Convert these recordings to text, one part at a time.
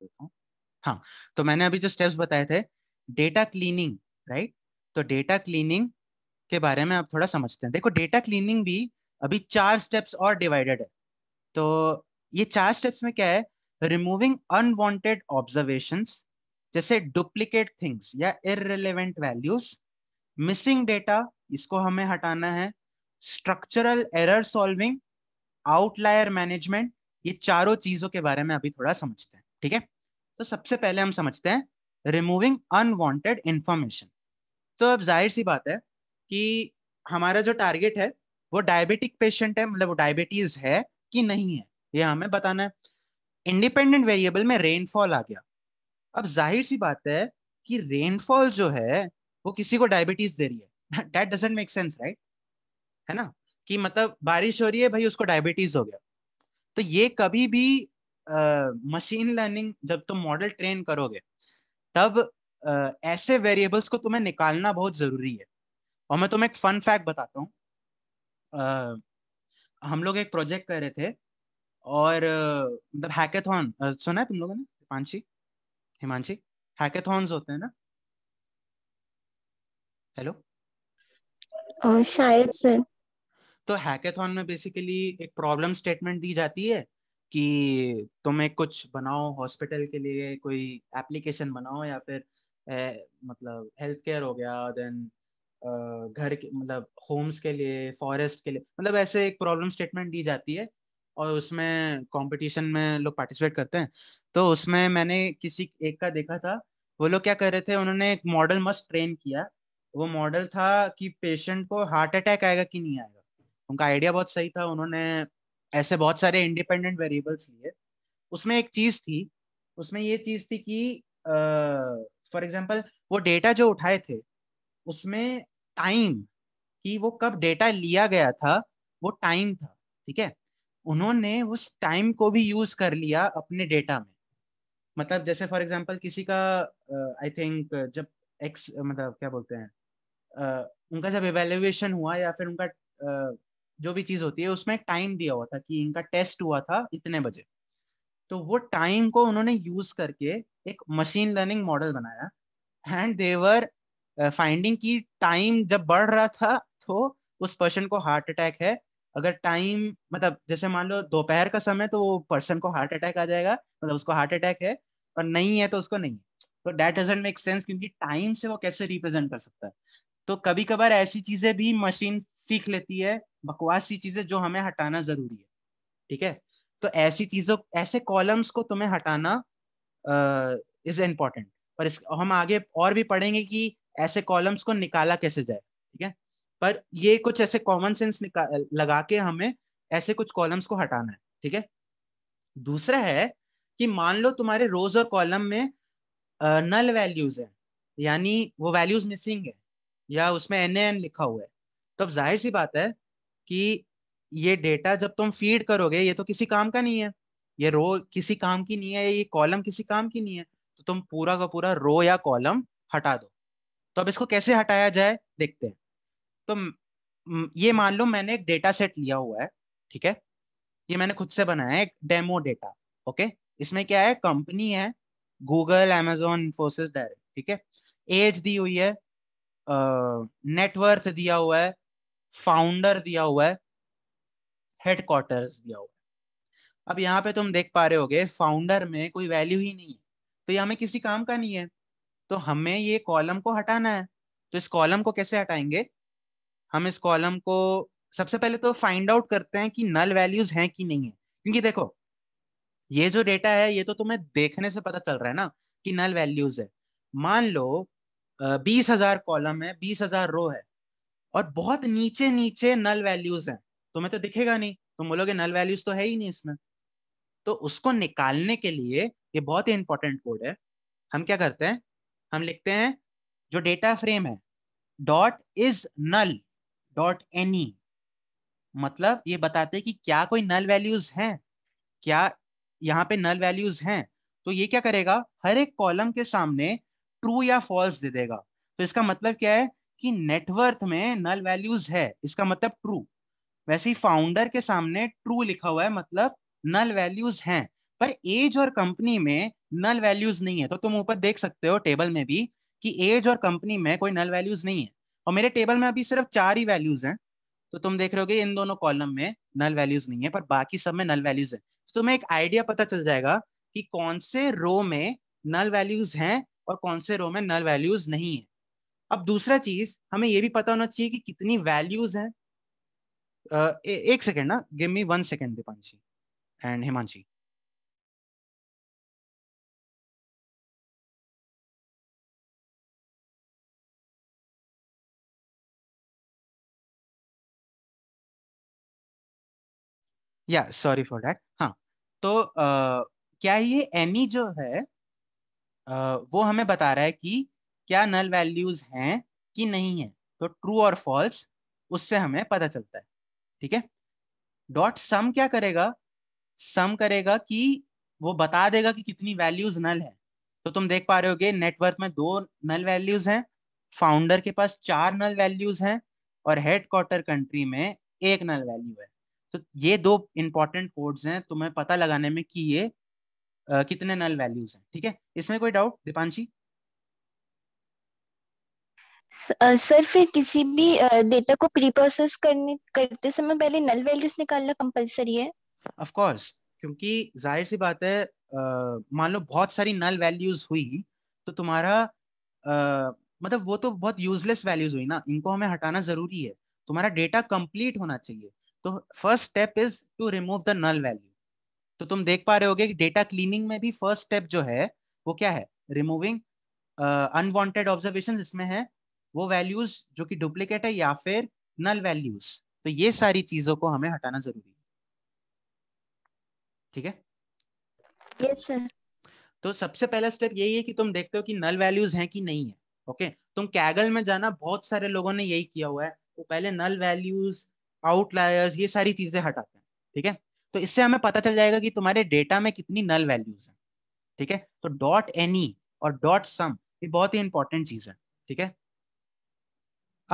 देता हूँ हाँ तो मैंने अभी जो स्टेप्स बताए थे डेटा क्लीनिंग राइट तो डेटा क्लीनिंग के बारे में आप थोड़ा समझते हैं देखो डेटा क्लीनिंग भी अभी चार स्टेप्स और डिवाइडेड है तो ये चार स्टेप्स में क्या है रिमूविंग अनवांटेड ऑब्जर्वेशन जैसे डुप्लीकेट थिंग्स या इरेलीवेंट वैल्यूज मिसिंग डेटा इसको हमें हटाना है structural error solving outlier management ये चारों चीजों के बारे में अभी थोड़ा समझते हैं ठीक है तो सबसे पहले हम समझते हैं रिमूविंग अनवांटेड इंफॉर्मेशन तो अब जाहिर सी बात है कि हमारा जो टारगेट है वो डायबिटिक पेशेंट है मतलब वो डायबिटीज है कि नहीं है ये हमें बताना है इंडिपेंडेंट वेरिएबल में रेनफॉल आ गया अब जाहिर सी बात है कि रेनफॉल जो है वो किसी को डायबिटीज दे रही है that doesn't make sense right है ना कि मतलब बारिश हो रही है भाई उसको डायबिटीज हो गया तो ये कभी भी मशीन लर्निंग जब तुम मॉडल ट्रेन करोगे तब uh, ऐसे वेरिएबल्स को तुम्हें निकालना बहुत जरूरी है और मैं तुम्हें एक फन फैक्ट बताता हूँ uh, हम लोग एक प्रोजेक्ट कर रहे थे और मतलब हैकेथन सुना है तुम लोगों ने हिमांशी हिमांशी हैकेथॉन्स होते हैं ना हेलो शायद सर तो हैकेथॉन में बेसिकली एक प्रॉब्लम स्टेटमेंट दी जाती है कि तुम्हें कुछ बनाओ हॉस्पिटल के लिए कोई एप्लीकेशन बनाओ या फिर ए, मतलब हेल्थ केयर हो गया देन घर के मतलब होम्स के लिए फॉरेस्ट के लिए मतलब ऐसे एक प्रॉब्लम स्टेटमेंट दी जाती है और उसमें कंपटीशन में लोग पार्टिसिपेट करते हैं तो उसमें मैंने किसी एक का देखा था वो लोग क्या कर रहे थे उन्होंने एक मॉडल मस्त ट्रेन किया वो मॉडल था कि पेशेंट को हार्ट अटैक आएगा कि नहीं आएगा उनका आइडिया बहुत सही था उन्होंने ऐसे बहुत सारे इंडिपेंडेंट वेरिएबल्स लिए उसमें एक चीज थी उसमें ये चीज थी कि फॉर uh, एग्जाम्पल वो डेटा जो उठाए थे उसमें टाइम कि वो कब डेटा लिया गया था वो टाइम था ठीक है उन्होंने उस टाइम को भी यूज कर लिया अपने डेटा में मतलब जैसे फॉर एग्जाम्पल किसी का आई uh, थिंक जब एक्स मतलब क्या बोलते हैं uh, उनका जब एवेल्युएशन हुआ या फिर उनका uh, जो भी चीज होती है उसमें टाइम दिया हुआ था कि इनका टेस्ट हुआ था इतने बजे तो वो टाइम को उन्होंने यूज करके एक मशीन लर्निंग मॉडल बनाया एंड देवर फाइंडिंग की टाइम जब बढ़ रहा था तो उस पर्सन को हार्ट अटैक है अगर टाइम मतलब जैसे मान लो दोपहर का समय तो वो पर्सन को हार्ट अटैक आ जाएगा मतलब उसको हार्ट अटैक है और नहीं है तो उसको नहीं तो डेट डजेंट मेक सेंस क्योंकि टाइम से वो कैसे रिप्रेजेंट कर सकता है तो कभी कभार ऐसी चीजें भी मशीन सीख लेती है बकवास सी चीजें जो हमें हटाना जरूरी है ठीक है तो ऐसी चीजों ऐसे कॉलम्स को तुम्हें हटाना इज इम्पोर्टेंट पर इस, हम आगे और भी पढ़ेंगे कि ऐसे कॉलम्स को निकाला कैसे जाए ठीक है पर ये कुछ ऐसे कॉमन सेंस लगा के हमें ऐसे कुछ कॉलम्स को हटाना है ठीक है दूसरा है कि मान लो तुम्हारे रोज और कॉलम में नल वैल्यूज है यानी वो वैल्यूज मिसिंग है या उसमें एन एन लिखा हुआ है तो अब जाहिर सी बात है कि ये डेटा जब तुम फीड करोगे ये तो किसी काम का नहीं है ये रो किसी काम की नहीं है ये कॉलम किसी काम की नहीं है तो तुम पूरा का पूरा रो या कॉलम हटा दो तो अब इसको कैसे हटाया जाए देखते हैं तो ये मान लो मैंने एक डेटा सेट लिया हुआ है ठीक है ये मैंने खुद से बनाया है एक डेमो डेटा ओके इसमें क्या है कंपनी है गूगल एमेजोन इन्फोसिस डायरेक्ट ठीक है एज दी हुई है नेटवर्थ दिया हुआ है फाउंडर दिया हुआ है हेडक्वार्टर दिया हुआ है अब यहाँ पे तुम तो देख पा रहे होगे फाउंडर में कोई वैल्यू ही नहीं है तो ये हमें किसी काम का नहीं है तो हमें ये कॉलम को हटाना है तो इस कॉलम को कैसे हटाएंगे हम इस कॉलम को सबसे पहले तो फाइंड आउट करते हैं कि नल वैल्यूज हैं कि नहीं है क्योंकि देखो ये जो डेटा है ये तो तुम्हें देखने से पता चल रहा है ना कि नल वैल्यूज है मान लो बीस हजार कॉलम है बीस हजार रो है और बहुत नीचे नीचे नल वैल्यूज हैं तुम्हें तो दिखेगा नहीं तुम बोलोगे नल वैल्यूज तो है ही नहीं इसमें तो उसको निकालने के लिए ये बहुत ही इंपॉर्टेंट कोड है हम क्या करते हैं हम लिखते हैं जो डेटा फ्रेम है dot is null dot any मतलब ये बताते हैं कि क्या कोई नल वैल्यूज हैं क्या यहाँ पे नल वैल्यूज हैं तो ये क्या करेगा हर एक कॉलम के सामने ट्रू या फॉल्स दे देगा तो इसका मतलब क्या है कि नेटवर्थ में नल वैल्यूज है इसका मतलब ट्रू वैसे ही फाउंडर के सामने ट्रू लिखा हुआ है मतलब नल वैल्यूज हैं पर एज और कंपनी में नल वैल्यूज नहीं है तो तुम ऊपर देख सकते हो टेबल में भी कि एज और कंपनी में कोई नल वैल्यूज नहीं है और मेरे टेबल में अभी सिर्फ चार ही वैल्यूज हैं तो तुम देख रहे हो इन दोनों कॉलम में नल वैल्यूज नहीं है पर बाकी सब में नल वैल्यूज है तो तुम्हें एक आइडिया पता चल जाएगा कि कौन से रो में नल वैल्यूज हैं और कौन से रो में नल वैल्यूज नहीं है अब दूसरा चीज हमें ये भी पता होना चाहिए कि कितनी वैल्यूज हैं एक सेकेंड ना give me one second Deepanshi and Himanshi या सॉरी फॉर डैट हाँ तो आ, क्या ये एनी जो है आ, वो हमें बता रहा है कि क्या नल वैल्यूज हैं कि नहीं है तो ट्रू और फॉल्स उससे हमें पता चलता है ठीक है डॉट सम क्या करेगा सम करेगा कि वो बता देगा कि कितनी वैल्यूज नल है तो तुम देख पा रहे होगे नेटवर्क में दो नल वैल्यूज हैं फाउंडर के पास चार नल वैल्यूज हैं और हेड क्वार्टर कंट्री में एक नल वैल्यू है तो ये दो इंपॉर्टेंट कोड्स हैं तुम्हें पता लगाने में कि ये आ, कितने नल वैल्यूज हैं ठीक है इसमें कोई डाउट दीपांशी सर फिर किसी भी डेटा को प्री प्रोसेस करने करते समय पहले नल वैल्यूज निकालना कंपलसरी है ऑफ कोर्स क्योंकि जाहिर सी बात है मान लो बहुत सारी नल वैल्यूज हुई तो तुम्हारा आ, मतलब वो तो बहुत यूजलेस वैल्यूज हुई ना इनको हमें हटाना जरूरी है तुम्हारा डेटा कंप्लीट होना चाहिए तो first step is to remove the null value तो तुम देख पा रहे होगे कि डेटा क्लीनिंग में भी फर्स्ट स्टेप जो है वो क्या है रिमूविंग अनवांटेड ऑब्जर्वेशन इसमें है वो वैल्यूज जो कि डुप्लीकेट है या फिर नल वैल्यूज तो ये सारी चीजों को हमें हटाना जरूरी है ठीक है yes, तो सबसे पहला स्टेप यही है कि तुम देखते हो कि नल वैल्यूज हैं कि नहीं है ओके तुम कैगल में जाना बहुत सारे लोगों ने यही किया हुआ है तो पहले नल वैल्यूज आउटलायर्स ये सारी चीजें हटाते हैं ठीक है तो इससे हमें पता चल जाएगा कि तुम्हारे डेटा में कितनी नल वैल्यूज तो है ठीक है तो डॉट एनी और डॉट सम ये बहुत ही इंपॉर्टेंट चीज है ठीक है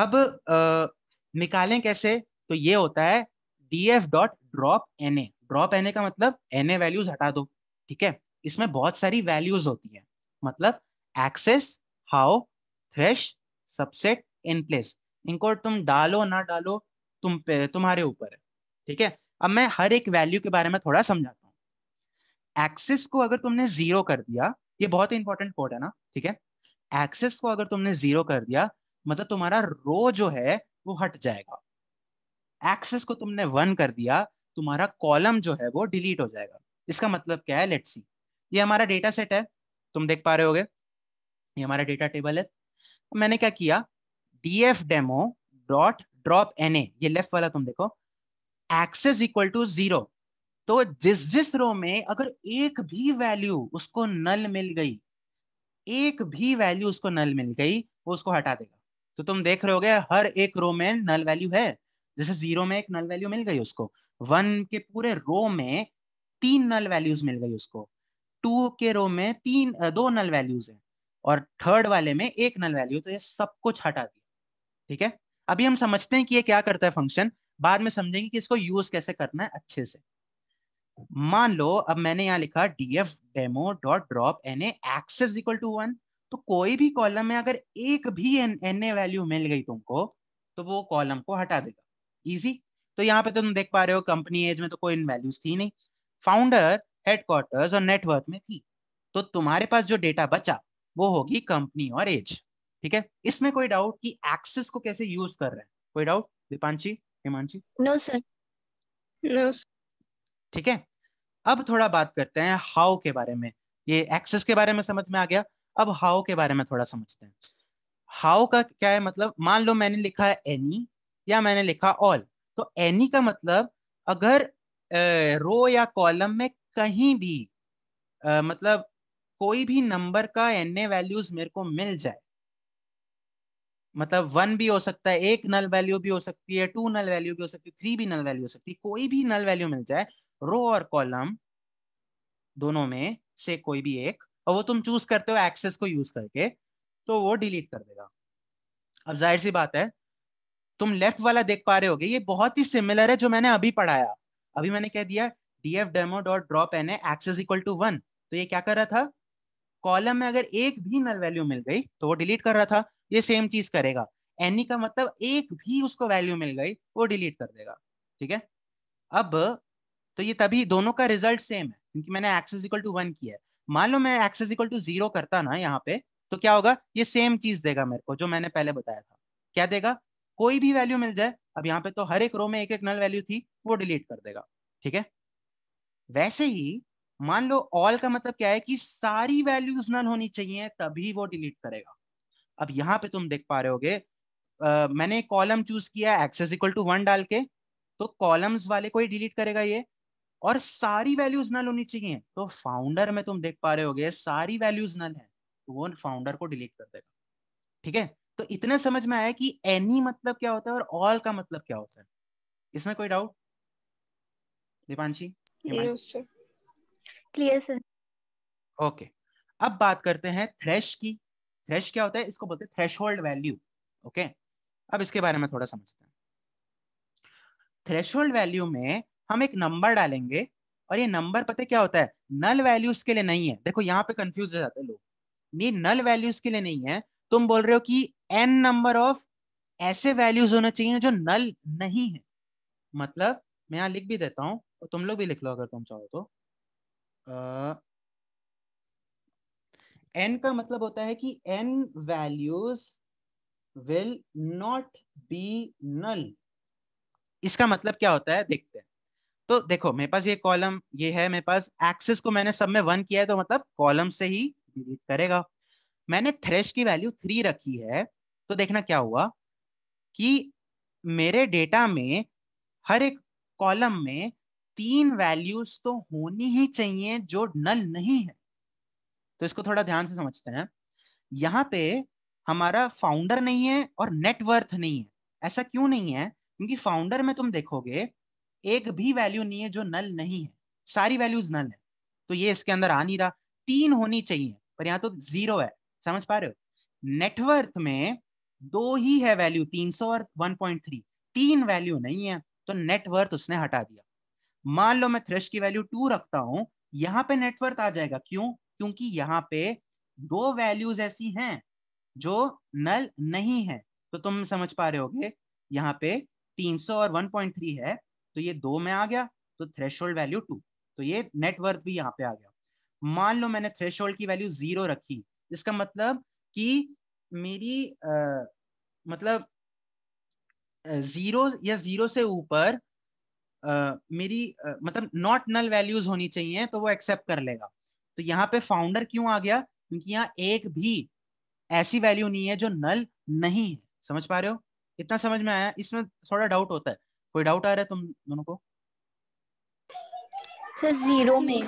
अब आ, निकालें कैसे तो ये होता है D F dot drop N A drop N A का मतलब एन ए वैल्यूज हटा दो ठीक है इसमें बहुत सारी वैल्यूज होती है मतलब axis how thresh subset in place इनको तुम डालो ना डालो तुम पे तुम्हारे ऊपर है ठीक है अब मैं हर एक वैल्यू के बारे में थोड़ा समझाता हूँ एक्सेस को अगर तुमने जीरो कर दिया ये बहुत इंपॉर्टेंट कोड है ना ठीक है एक्सेस को अगर तुमने जीरो कर दिया मतलब तुम्हारा रो जो है वो हट जाएगा एक्सेस को तुमने वन कर दिया तुम्हारा कॉलम जो है वो डिलीट हो जाएगा इसका मतलब क्या है लेट सी ये हमारा डेटा सेट है तुम देख पा रहे होगे ये हमारा डेटा टेबल है मैंने क्या किया D F demo dot drop N A ये लेफ्ट वाला तुम देखो एक्सेस इक्वल टू जीरो तो जिस जिस रो में अगर एक भी वैल्यू उसको नल मिल गई एक भी वैल्यू उसको नल मिल गई वो उसको हटा देगा तो तुम देख रहे हो हर एक रो में नल वैल्यू है जैसे जीरो में एक नल वैल्यू मिल गई उसको वन के पूरे रो में तीन नल वैल्यूज मिल गई उसको टू के रो में तीन दो नल वैल्यूज है और थर्ड वाले में एक नल वैल्यू तो ये सब कुछ हटा दिया ठीक है अभी हम समझते हैं कि ये क्या करता है फंक्शन बाद में समझेंगे कि इसको यूज कैसे करना है अच्छे से मान लो अब मैंने यहाँ लिखा df demo dot drop na x is equal to one तो कोई भी कॉलम में अगर एक भी एन ए वैल्यू मिल गई तुमको तो वो कॉलम को हटा देगा इजी तो यहाँ पे तो तुम देख पा रहे हो कंपनी एज में तो कोई इन वैल्यूज थी नहीं फाउंडर हेडक्वार्टर्स और नेटवर्क में थी तो तुम्हारे पास जो डेटा बचा वो होगी कंपनी और एज ठीक है इसमें कोई डाउट कि एक्सेस को कैसे यूज कर रहे हैं कोई doubt Deepanshi Himanshi no sir no ठीक है अब थोड़ा बात करते हैं हाउ के बारे में ये एक्सेस के बारे में समझ में आ गया अब हाउ के बारे में थोड़ा समझते हैं हाउ का क्या है मतलब मान लो मैंने लिखा है एनी या मैंने लिखा ऑल तो एनी का मतलब अगर रो या कॉलम में कहीं भी आ, मतलब कोई भी नंबर का एन ए वैल्यूज मेरे को मिल जाए मतलब वन भी हो सकता है एक नल वैल्यू भी हो सकती है टू नल वैल्यू भी हो सकती है थ्री भी नल वैल्यू हो सकती है कोई भी नल वैल्यू मिल जाए रो और कॉलम दोनों में से कोई भी एक और वो तुम चूज करते हो एक्सेस को यूज करके तो वो डिलीट कर देगा अब जाहिर सी बात है तुम लेफ्ट वाला देख पा रहे होगे ये बहुत ही सिमिलर है जो मैंने अभी पढ़ाया अभी मैंने कह दिया df demo डॉट drop na access equal to one तो ये क्या कर रहा था कॉलम में अगर एक भी नल वैल्यू मिल गई तो वो डिलीट कर रहा था ये सेम चीज करेगा एनी का मतलब एक भी उसको वैल्यू मिल गई वो डिलीट कर देगा ठीक है अब तो ये तभी दोनों का रिजल्ट सेम है क्योंकि मैंने एक्सेस इक्वल टू वन किया है मान लो मैं एक्स इक्वल टू जीरो करता ना यहाँ पे तो क्या होगा ये सेम चीज देगा मेरे को जो मैंने पहले बताया था क्या देगा कोई भी वैल्यू मिल जाए अब यहाँ पे तो हर एक रो में एक एक नल वैल्यू थी वो डिलीट कर देगा ठीक है वैसे ही मान लो ऑल का मतलब क्या है कि सारी वैल्यूज नल होनी चाहिए तभी वो डिलीट करेगा अब यहाँ पे तुम देख पा रहे होगे मैंने कॉलम चूज किया एक्सेस इक्वल टू वन डाल के तो कॉलम्स वाले को ही डिलीट करेगा ये और सारी वैल्यूज नल होनी चाहिए तो फाउंडर में तुम देख पा रहे हो सारी वैल्यूज नल है तो वो फाउंडर को डिलीट कर देगा ठीक है तो इतने समझ में आया कि एनी मतलब क्या होता है और ऑल का मतलब क्या होता है इसमें कोई doubt Deepanshi clear sir okay अब बात करते हैं थ्रेश की थ्रेश क्या होता है इसको बोलते हैं थ्रेश वैल्यू ओके अब इसके बारे में थोड़ा समझते हैं थ्रेश वैल्यू में हम एक नंबर डालेंगे और ये नंबर पता क्या होता है नल वैल्यूज के लिए नहीं है देखो यहाँ पे कंफ्यूज हो जाते हैं लोग ये नल वैल्यूज के लिए नहीं है तुम बोल रहे हो कि एन नंबर ऑफ ऐसे वैल्यूज होना चाहिए जो नल नहीं है मतलब मैं यहाँ लिख भी देता हूँ और तुम लोग भी लिख लो अगर तुम चाहो तो एन uh, का मतलब होता है कि N values will not be null इसका मतलब क्या होता है देखते हैं तो देखो मेरे पास ये कॉलम ये है मेरे पास एक्सिस को मैंने सब में वन किया है तो मतलब कॉलम से ही डिलीट करेगा मैंने थ्रेश की वैल्यू थ्री रखी है तो देखना क्या हुआ कि मेरे डेटा में हर एक कॉलम में तीन वैल्यूज तो होनी ही चाहिए जो नल नहीं है तो इसको थोड़ा ध्यान से समझते हैं यहाँ पे हमारा फाउंडर नहीं है और नेटवर्थ नहीं है ऐसा क्यों नहीं है क्योंकि फाउंडर में तुम देखोगे एक भी वैल्यू नहीं है जो नल नहीं है सारी वैल्यूज नल है तो ये इसके अंदर आ नहीं रहा तीन होनी चाहिए पर यहाँ तो जीरो है समझ पा रहे हो नेटवर्थ में दो ही है वैल्यू 300 और 1.3 तीन वैल्यू नहीं है तो नेटवर्थ उसने हटा दिया मान लो मैं थ्रेश की वैल्यू टू रखता हूं यहाँ पे नेटवर्थ आ जाएगा क्यों क्योंकि यहाँ पे दो वैल्यूज ऐसी हैं जो नल नहीं है तो तुम समझ पा रहे होगे यहाँ पे 300 और 1.3 है तो ये दो में आ गया तो थ्रेश वैल्यू टू तो ये नेटवर्थ भी यहाँ पे आ गया मान लो मैंने थ्रेश की वैल्यू जीरो रखी इसका मतलब कि मेरी आ, मतलब जीरो या जीरो से ऊपर मेरी आ, मतलब नॉट नल वैल्यूज होनी चाहिए तो वो एक्सेप्ट कर लेगा तो यहाँ पे फाउंडर क्यों आ गया क्योंकि यहाँ एक भी ऐसी वैल्यू नहीं है जो नल नहीं है समझ पा रहे हो इतना समझ में आया इसमें थोड़ा डाउट होता है कोई डाउट आ रहा है तुम दोनों को जीरो में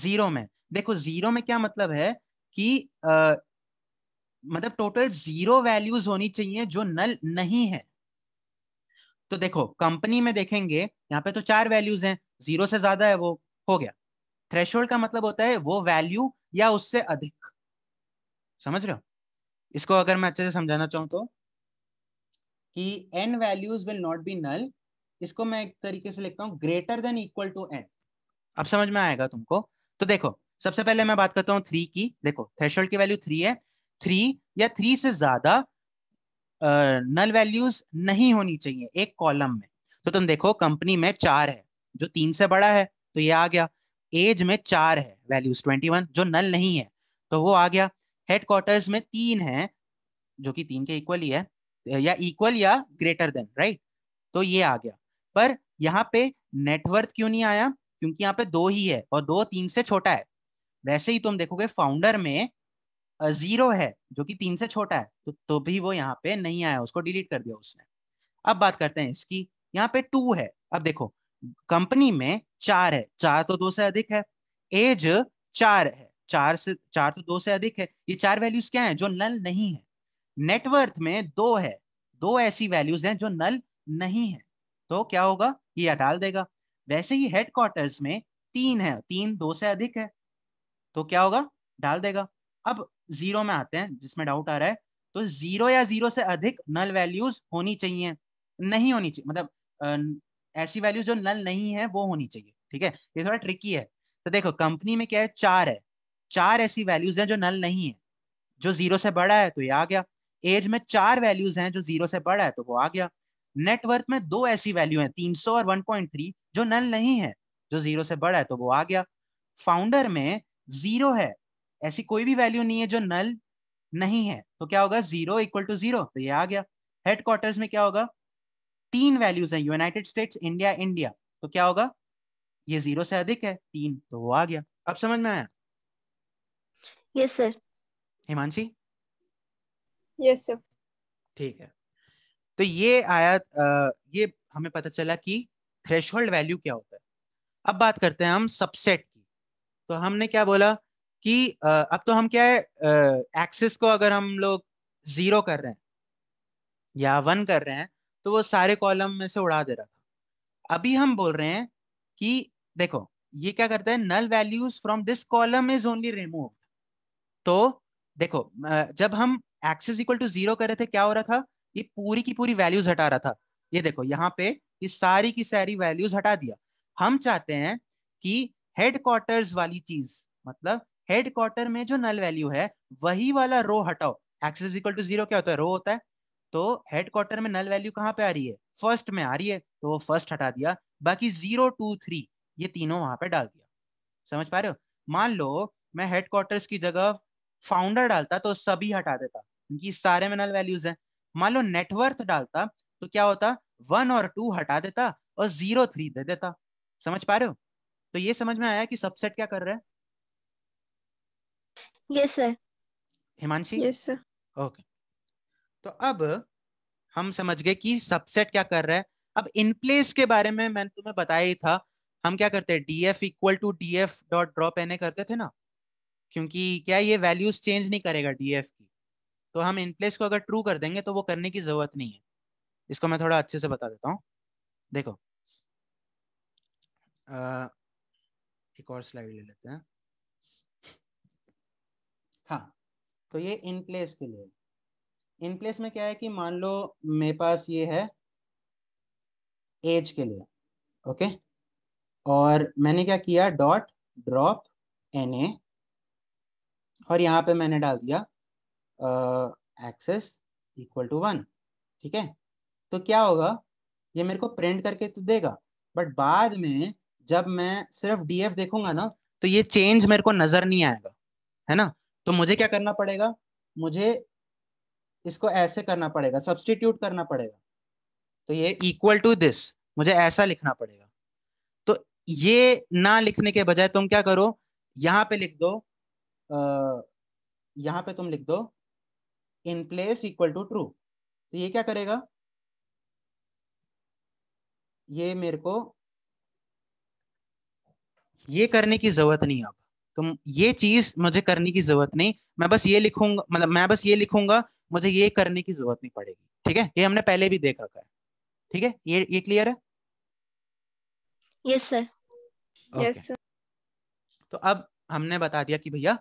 जीरो में देखो जीरो में क्या मतलब है कि आ, मतलब टोटल जीरो वैल्यूज होनी चाहिए जो नल नहीं है तो देखो कंपनी में देखेंगे यहाँ पे तो चार वैल्यूज हैं जीरो से ज्यादा है वो हो गया थ्रेश का मतलब होता है वो वैल्यू या उससे अधिक समझ रहे हो इसको अगर मैं अच्छे से समझाना चाहूँ तो कि N values will not be null इसको मैं एक तरीके से लिखता हूँ greater than equal to N अब समझ में आएगा तुमको तो देखो सबसे पहले मैं बात करता हूँ थ्री की देखो थ्रेशोल्ड की वैल्यू थ्री है थ्री या थ्री से ज्यादा नल वैल्यूज नहीं होनी चाहिए एक कॉलम में तो तुम देखो कंपनी में चार है जो तीन से बड़ा है तो ये आ गया एज में चार है वैल्यूज ट्वेंटी वन जो नल नहीं है तो वो आ गया हेडक्वार्टर्स में तीन है जो कि तीन के इक्वल ही है या इक्वल या ग्रेटर देन राइट तो ये आ गया पर यहाँ पे नेटवर्थ क्यों नहीं आया क्योंकि यहाँ पे दो ही है और दो तीन से छोटा है वैसे ही तुम देखोगे फाउंडर में जीरो है जो कि तीन से छोटा है तो तो भी वो यहाँ पे नहीं आया उसको डिलीट कर दिया उसने अब बात करते हैं इसकी यहाँ पे टू है अब देखो कंपनी में चार है चार तो दो से अधिक है एज चार है चार से चार तो दो से अधिक है ये चार वैल्यूज क्या है जो नल नहीं है नेटवर्थ में दो है दो ऐसी वैल्यूज हैं जो नल नहीं है तो क्या होगा ये हटा देगा वैसे ही हेडक्वार्टर्स में तीन है तीन दो से अधिक है तो क्या होगा डाल देगा अब जीरो में आते हैं जिसमें डाउट आ रहा है तो जीरो या जीरो से अधिक नल वैल्यूज होनी चाहिए नहीं होनी चाहिए मतलब ऐसी वैल्यूज जो नल नहीं है वो होनी चाहिए ठीक है ये थोड़ा ट्रिकी है तो देखो कंपनी में क्या है चार है चार ऐसी वैल्यूज हैं जो नल नहीं है जो जीरो से बड़ा है तो ये आ गया एज में चार वैल्यूज हैं जो जीरो से बड़ा है तो वो आ गया नेटवर्थ में दो ऐसी वैल्यू है तीन और वन जो नल नहीं है जो जीरो से बड़ा है तो वो आ गया फाउंडर में जीरो है ऐसी कोई भी वैल्यू नहीं है जो नल नहीं है तो क्या होगा जीरो इक्वल टू जीरो तो ये आ गया हेडक्वार्टर में क्या होगा तीन वैल्यूज हैं यूनाइटेड स्टेट्स इंडिया इंडिया तो क्या होगा ये जीरो से अधिक है तीन तो वो आ गया अब समझ में आया yes sir Himanshi yes sir ठीक है तो ये आया ये हमें पता चला कि थ्रेश वैल्यू क्या होता है अब बात करते हैं हम सबसेट की तो हमने क्या बोला कि अब तो हम क्या है एक्सिस को अगर हम लोग जीरो कर रहे हैं या वन कर रहे हैं तो वो सारे कॉलम में से उड़ा दे रहा था अभी हम बोल रहे हैं कि देखो ये क्या करता है null values from this column is only remove तो देखो जब हम एक्सिस इक्वल टू जीरो कर रहे थे क्या हो रहा था ये पूरी की पूरी वैल्यूज हटा रहा था ये देखो यहाँ पे ये सारी की सारी वैल्यूज हटा दिया हम चाहते हैं कि हेडक्वार्टर्स वाली चीज मतलब हेडक्वार्टर में जो नल वैल्यू है वही वाला रो हटाओ एक्सेस इक्वल टू जीरो क्या होता है रो होता है तो हेडक्वार्टर में नल वैल्यू कहाँ पे आ रही है फर्स्ट में आ रही है तो वो फर्स्ट हटा दिया बाकी जीरो टू थ्री ये तीनों वहां पे डाल दिया समझ पा रहे हो मान लो मैं हेडक्वार्टर की जगह फाउंडर डालता तो सभी हटा देता क्योंकि सारे में नल वैल्यूज हैं मान लो नेटवर्थ डालता तो क्या होता वन और टू हटा देता और जीरो थ्री दे देता समझ पा रहे हो तो ये समझ में आया कि सबसेट क्या कर रहा है yes sir Himanshi yes sir okay तो अब हम समझ गए कि सबसेट क्या कर रहा है अब इनप्लेस के बारे में मैंने तुम्हें बताया ही था हम क्या करते हैं D F equal to D F dot drop N A करते थे ना क्योंकि क्या ये वैल्यूज चेंज नहीं करेगा डी एफ की तो हम इनप्लेस को अगर ट्रू कर देंगे तो वो करने की जरूरत नहीं है इसको मैं थोड़ा अच्छे से बता देता हूँ देखो आ, एक और स्लाइड ले लेते हैं हाँ तो ये इन प्लेस के लिए इन प्लेस में क्या है कि मान लो मेरे पास ये है एज के लिए ओके और मैंने क्या किया डॉट ड्रॉप एन ए और यहाँ पे मैंने डाल दिया एक्सेस इक्वल टू वन ठीक है तो क्या होगा ये मेरे को प्रिंट करके तो देगा बट बाद में जब मैं सिर्फ डीएफ देखूंगा ना तो ये चेंज मेरे को नजर नहीं आएगा है ना तो मुझे क्या करना पड़ेगा मुझे इसको ऐसे करना पड़ेगा सब्सटीट्यूट करना पड़ेगा तो ये इक्वल टू दिस मुझे ऐसा लिखना पड़ेगा तो ये ना लिखने के बजाय तुम क्या करो यहाँ पे लिख दो आ, यहाँ पे तुम लिख दो in place equal to true तो ये क्या करेगा ये मेरे को ये करने की जरूरत नहीं अब तुम ये चीज मुझे करने की जरूरत नहीं मैं बस ये लिखूंगा मतलब मैं बस ये लिखूंगा मुझे ये करने की जरूरत नहीं पड़ेगी ठीक है ये हमने पहले भी देख रखा है ठीक है ये ये क्लियर है यस सर यस सर तो अब हमने बता दिया कि भैया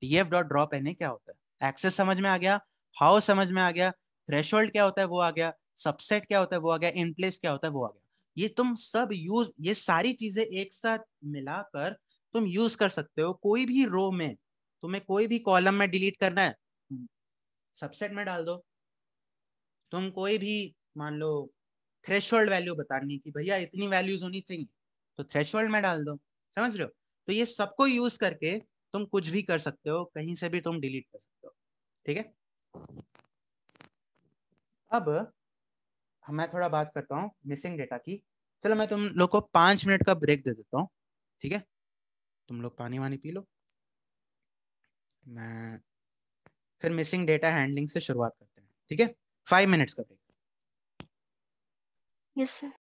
डीएफ डॉट ड्रॉप एन क्या होता है एक्सेस समझ में आ गया हाउ समझ में आ गया थ्रेश क्या होता है वो आ गया सबसेट क्या होता है वो आ गया इनप्लेस क्या होता है वो आ गया ये तुम सब यूज ये सारी चीजें एक साथ मिलाकर तुम यूज कर सकते हो कोई भी रो में तुम्हें कोई भी कॉलम में डिलीट करना है सबसेट में डाल दो तुम कोई भी मान लो थ्रेश वैल्यू बतानी कि भैया इतनी वैल्यूज होनी चाहिए तो थ्रेश में डाल दो समझ रहे हो तो ये सबको यूज करके तुम कुछ भी कर सकते हो कहीं से भी तुम डिलीट कर सकते हो ठीक है अब मैं थोड़ा बात करता हूँ मिसिंग डेटा की चलो मैं तुम लोग को पांच मिनट का ब्रेक दे देता हूँ ठीक है तुम लोग पानी वानी पी लो मैं फिर मिसिंग डेटा हैंडलिंग से शुरुआत करते हैं ठीक है फाइव मिनट्स का ब्रेक यस सर